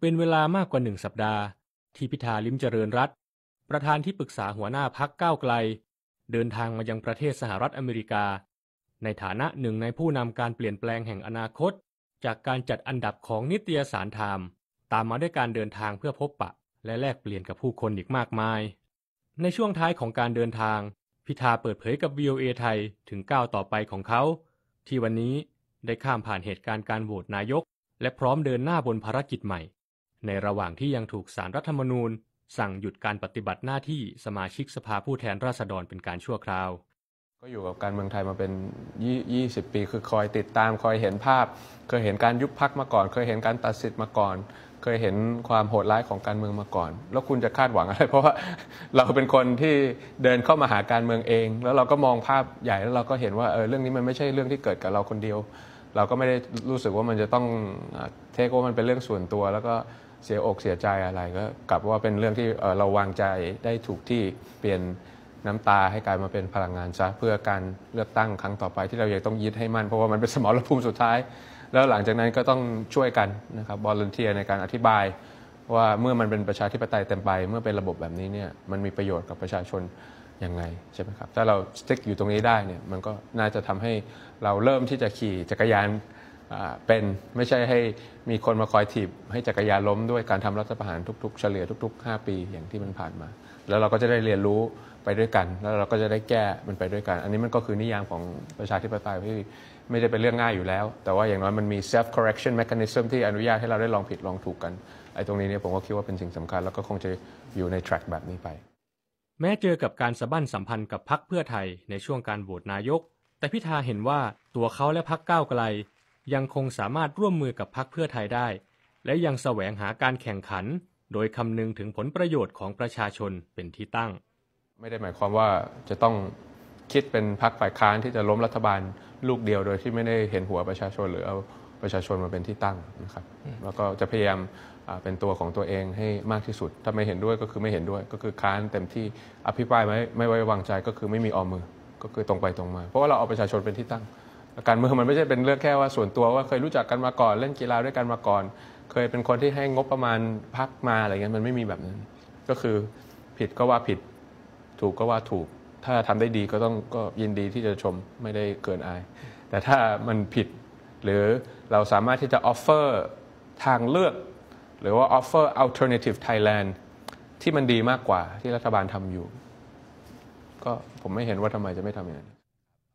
เป็นเวลามากกว่าหนึ่งสัปดาห์ ที่พิธาลิมเจริญรัฐประธานที่ปรึกษาหัวหน้าพักก้าวไกล เดินทางมายังประเทศสหรัฐอเมริกา ในฐานะหนึ่งในผู้นำการเปลี่ยนแปลงแห่งอนาคต จากการจัดอันดับของนิตยสารไทม์ตามมาด้วยการเดินทางเพื่อพบปะ และแลกเปลี่ยนกับผู้คนอีกมากมาย ในช่วงท้ายของการเดินทางพิธาเปิดเผยกับ VOA ไทยถึงก้าวต่อไปของเขา ที่วันนี้ได้ข้ามผ่านเหตุการณ์การโหวตนายก และพร้อมเดินหน้าบนภารกิจใหม่ในระหว่างที่ยังถูกสารรัฐธรรมนูญ สั่งหยุดการปฏิบัติหน้าที่สมาชิกสภาผู้แทนราษฎรเป็นการชั่วคราว ก็อยู่กับการเมืองไทยมาเป็น 20 ปี คือคอยติดตามคอยเห็นภาพ เคยเห็นการยุบพักมาก่อน เคยเห็นการตัดสิทธิ์มาก่อน เคยเห็นความโหดร้ายของการเมืองมาก่อน แล้วคุณจะคาดหวังอะไร เพราะว่าเราเป็นคนที่เดินเข้ามาหาการเมืองเอง แล้วเราก็มองภาพใหญ่แล้วเราก็เห็นว่าเออเรื่องนี้มันไม่ใช่เรื่องที่เกิดกับเราคนเดียว เราก็ไม่ได้รู้สึกว่ามันจะต้องเทคว่ามันเป็นเรื่องส่วนตัวแล้วก็เสียอกเสียใจอะไรก็กลับว่าเป็นเรื่องที่เราวางใจได้ถูกที่เปลี่ยนน้ำตาให้กลายมาเป็นพลังงานซะ เพื่อการเลือกตั้งครั้งต่อไปที่เราอยากต้องยึดให้มั่นเพราะว่ามันเป็นสมรภูมิสุดท้ายแล้วหลังจากนั้นก็ต้องช่วยกันนะครับบริเวนที่ในการอธิบายว่าเมื่อมันเป็นประชาธิปไตยเต็มไปเมื่อเป็นระบบแบบนี้เนี่ยมันมีประโยชน์กับประชาชนยังไงใช่ไหมครับถ้าเราสติ๊กอยู่ตรงนี้ได้เนี่ยมันก็น่าจะทำให้เราเริ่มที่จะขี่จักรยานเป็นไม่ใช่ให้มีคนมาคอยถีบให้จักรยานล้มด้วยการทำรัฐประหารทุกๆเฉลี่ยทุกๆ 5 ปีอย่างที่มันผ่านมา แล้วเราก็จะได้เรียนรู้ไปด้วยกัน แล้วเราก็จะได้แก้มันไปด้วยกัน อันนี้มันก็คือนิยามของประชาธิปไตยที่ไม่ได้เป็นเรื่องง่ายอยู่แล้ว แต่ว่าอย่างน้อยมันมี self correction mechanism ที่อนุญาตให้เราได้ลองผิดลองถูกกันไอ้ตรงนี้เนี่ยผมก็คิดว่าเป็นสิ่งสำคัญ แล้วก็คงจะอยู่ใน track แบบนี้ไปแม้เจอกับการสะบั้นสัมพันธ์กับพรรคเพื่อไทยในช่วงการโหวตนายก แต่พิธาเห็นว่าตัวเขาและพรรคก้าวไกลยังคงสามารถร่วมมือกับพรรคเพื่อไทยได้ และยังแสวงหาการแข่งขันโดยคำนึงถึงผลประโยชน์ของประชาชนเป็นที่ตั้ง ไม่ได้หมายความว่าจะต้องคิดเป็นพรรคฝ่ายค้านที่จะล้มรัฐบาลลูกเดียวโดยที่ไม่ได้เห็นหัวประชาชน หรือเอาประชาชนมาเป็นที่ตั้งนะครับแล้วก็จะพยายามเป็นตัวของตัวเองให้มากที่สุดถ้าไม่เห็นด้วยก็คือไม่เห็นด้วย ก็คือค้านเต็มที่อภิปรายไม่ไม่ไว้วางใจก็คือไม่มีออมมือก็คือตรงไปตรงมา เพราะว่าเราเอาประชาชนเป็นที่ตั้งการเมืองมันไม่ใช่เป็นเรื่องแค่ว่าส่วนตัวว่าเคยรู้จักกันมาก่อนเล่นกีฬาด้วยกันมาก่อน เคยเป็นคนที่ให้งบประมาณพักมาอะไรเงี้ยมันไม่มีแบบนั้น ก็คือผิดก็ว่าผิดถูกก็ว่าถูก ถ้าทำได้ดีก็ต้องก็ยินดีที่จะชมไม่ได้เกินอาย แต่ถ้ามันผิดหรือเราสามารถที่จะออฟเฟอร์ทางเลือก หรือว่าออฟเฟอร์อัลเทอร์เนทีฟไทยแลนด์ที่มันดีมากกว่าที่รัฐบาลทำอยู่ ก็ผมไม่เห็นว่าทำไมจะไม่ทำอย่างนั้น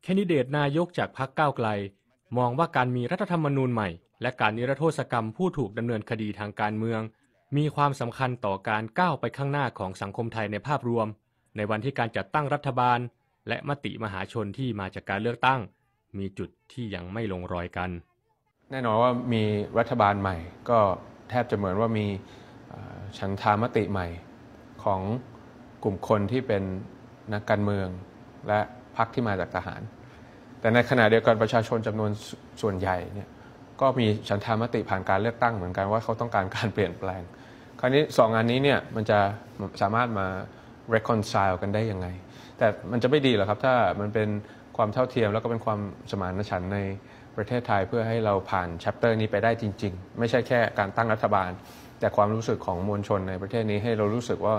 คนดิเดตนายกจากพรรคก้าวไกล มองว่าการมีรัฐธรรมนูญใหม่ และการนิรโทษกรรมผู้ถูกดำเนินคดีทางการเมือง มีความสำคัญต่อการก้าวไปข้างหน้าของสังคมไทยในภาพรวม ในวันที่การจัดตั้งรัฐบาลและมติมหาชนที่มาจากการเลือกตั้ง มีจุดที่ยังไม่ลงรอยกัน แน่นอนว่ามีรัฐบาลใหม่ ก็แทบจะเหมือนว่ามีฉันทามติใหม่ของกลุ่มคนที่เป็นนักการเมืองและพรรคที่มาจากทหาร แต่ในขณะเดียวกันประชาชนจำนวนส่วนใหญ่เนี่ยก็มีฉันทามติผ่านการเลือกตั้งเหมือนกันว่าเขาต้องการการเปลี่ยนแปลง คราวนี้สองงานนี้เนี่ยมันจะสามารถมา reconcile กันได้ยังไง แต่มันจะไม่ดีหรอกครับถ้ามันเป็นความเท่าเทียม แล้วก็เป็นความสมานฉันท์ในประเทศไทยเพื่อให้เราผ่านชัปเตอร์นี้ไปได้จริงๆ ไม่ใช่แค่การตั้งรัฐบาล แต่ความรู้สึกของมวลชนในประเทศนี้ให้เรารู้สึกว่า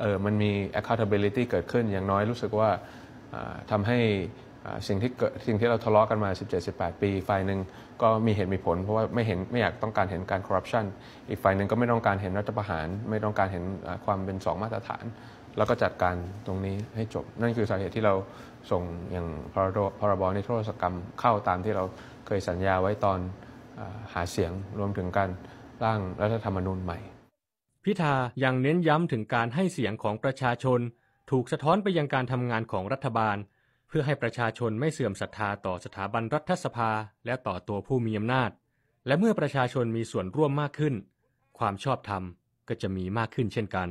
เออมันมี accountability เกิดขึ้นอย่างน้อยรู้สึกว่าทำให้สิ่งที่เกิดสิ่งที่เราทะเลาะกันมา 17-18 ปีฝ่ายหนึ่งก็มีเหตุ มีผลเพราะว่าไม่เห็นไม่อยากต้องการเห็นการคอร์รัปชันอีกฝ่ายหนึ่งก็ไม่ต้องการเห็นรัฐประหาร ไม่ต้องการเห็นความเป็นสองมาตรฐาน แล้วก็จัดการตรงนี้ให้จบ นั่นคือสาเหตุที่เราส่งอย่างพรพรบนิรโทษกรรมเข้าตามที่เราเคยสัญญาไว้ตอนหาเสียงรวมถึงการร่างรัฐธรรมนูญใหม่ พิธายังเน้นย้ำถึงการให้เสียงของประชาชนถูกสะท้อนไปยังการทำงานของรัฐบาล เพื่อให้ประชาชนไม่เสื่อมศรัทธาต่อสถาบันรัฐสภาและต่อตัวผู้มีอำนาจ และเมื่อประชาชนมีส่วนร่วมมากขึ้น ความชอบธรรมก็จะมีมากขึ้นเช่นกัน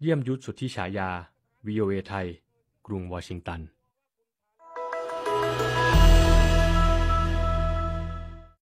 เยี่ยมยุทธสุทธิฉายา VOA ไทย กรุงวอชิงตัน